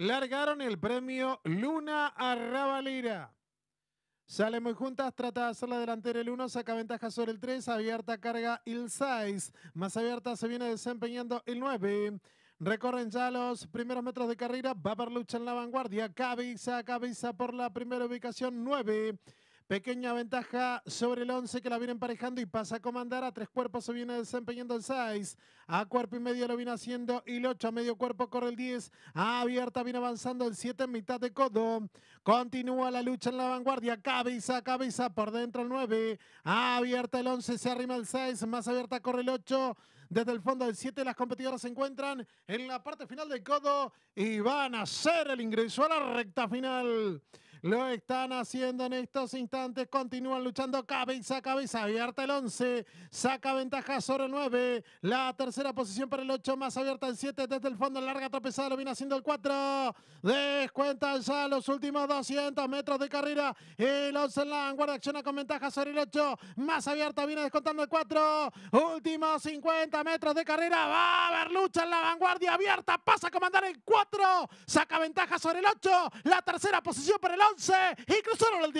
largaron el premio Luna a Arrabalera. Sale muy juntas, trata de hacer la delantera el 1, saca ventaja sobre el 3, abierta carga el 6, más abierta se viene desempeñando el 9. Recorren ya los primeros metros de carrera, va a haber lucha en la vanguardia, cabeza, cabeza por la primera ubicación 9. Pequeña ventaja sobre el 11 que la viene emparejando y pasa a comandar. A tres cuerpos se viene desempeñando el 6. A cuerpo y medio lo viene haciendo y el 8. A medio cuerpo corre el 10. abierta viene avanzando el 7 en mitad de codo. Continúa la lucha en la vanguardia. Cabeza, cabeza por dentro el 9. abierta el 11. Se arrima el 6. Más abierta corre el 8. Desde el fondo del 7 las competidoras se encuentran en la parte final del codo y van a hacer el ingreso a la recta final. Lo están haciendo en estos instantes. Continúan luchando cabeza a cabeza. Abierta el 11. Saca ventaja sobre el 9. La tercera posición para el 8. Más abierta el 7. Desde el fondo. Larga tropezada. Lo viene haciendo el 4. Descuentan ya los últimos 200 metros de carrera. El 11 en la vanguardia, acciona con ventaja sobre el 8. Más abierta. Viene descontando el 4. Últimos 50 metros de carrera. Va a haber lucha en la vanguardia. Abierta. Pasa a comandar el 4. Saca ventaja sobre el 8. La tercera posición para el 11. Anse, incluso no lo